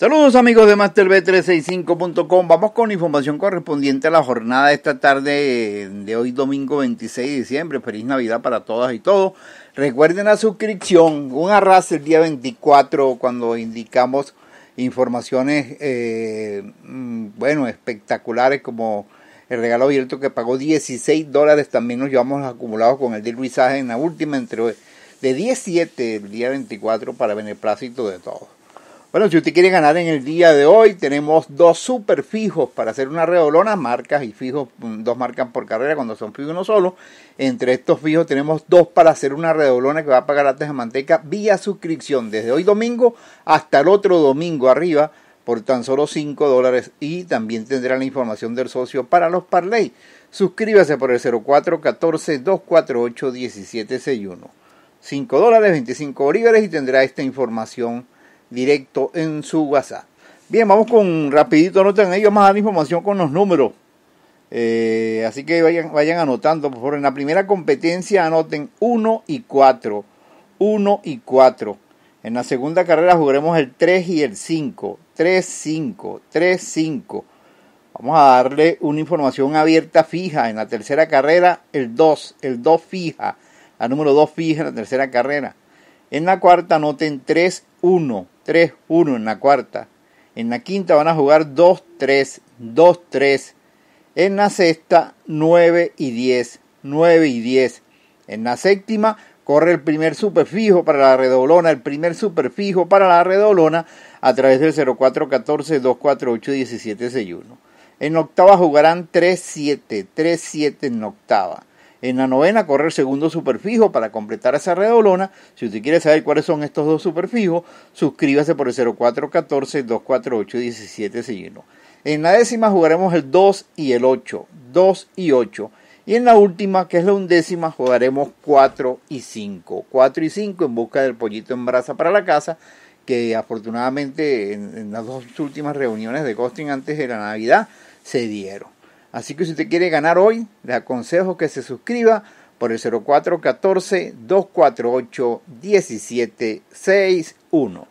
Saludos amigos de MasterB365.com. Vamos con información correspondiente a la jornada de esta tarde de hoy domingo 26 de diciembre. Feliz Navidad para todas y todos. Recuerden la suscripción, un arras el día 24 cuando indicamos informaciones, eh, mm, bueno, espectaculares como el regalo abierto que pagó 16 dólares. También nos llevamos acumulados con el de en la última entre de 17 el día 24 para beneplácito de todos. Bueno, si usted quiere ganar en el día de hoy, tenemos dos super fijos para hacer una redolona, marcas y fijos, mm, dos marcas por carrera cuando son fijos uno solo. Entre estos fijos tenemos dos para hacer una redolona que va a pagar antes de manteca vía suscripción desde hoy domingo hasta el otro domingo arriba por tan solo 5 dólares y también tendrá la información del socio para los parlay. Suscríbase por el 0414-248-1761. 5 dólares, 25 bolívares y tendrá esta información directo en su WhatsApp. Bien, vamos con rapidito, anoten ellos. vamos a dar información con los números. Eh, así que vayan, vayan anotando, por favor. En la primera competencia anoten 1 y 4. 1 y 4. En la segunda carrera jugaremos el 3 y el 5. 3, 5, 3, 5. Vamos a darle una información abierta fija. En la tercera carrera, el 2, el 2 fija. La número 2 fija en la tercera carrera. En la cuarta anoten 3, 1. 3-1 en la cuarta. En la quinta van a jugar 2-3, 2-3. En la sexta, 9 y 10, 9 y 10. En la séptima, corre el primer superfijo para la redolona. el primer superfijo para la redolona a través del 0414-248-1761. En la octava jugarán 3-7, 3-7 en octava. En la novena corre el segundo superfijo para completar esa redolona. Si usted quiere saber cuáles son estos dos superfijos, suscríbase por el 0414-248-1761. En la décima jugaremos el 2 y el 8. 2 y 8. Y en la última, que es la undécima, jugaremos 4 y 5. 4 y 5 en busca del pollito en brasa para la casa, que afortunadamente en, en las dos últimas reuniones de Costing antes de la Navidad se dieron. Así que si usted quiere ganar hoy, le aconsejo que se suscriba por el 0414-248-1761.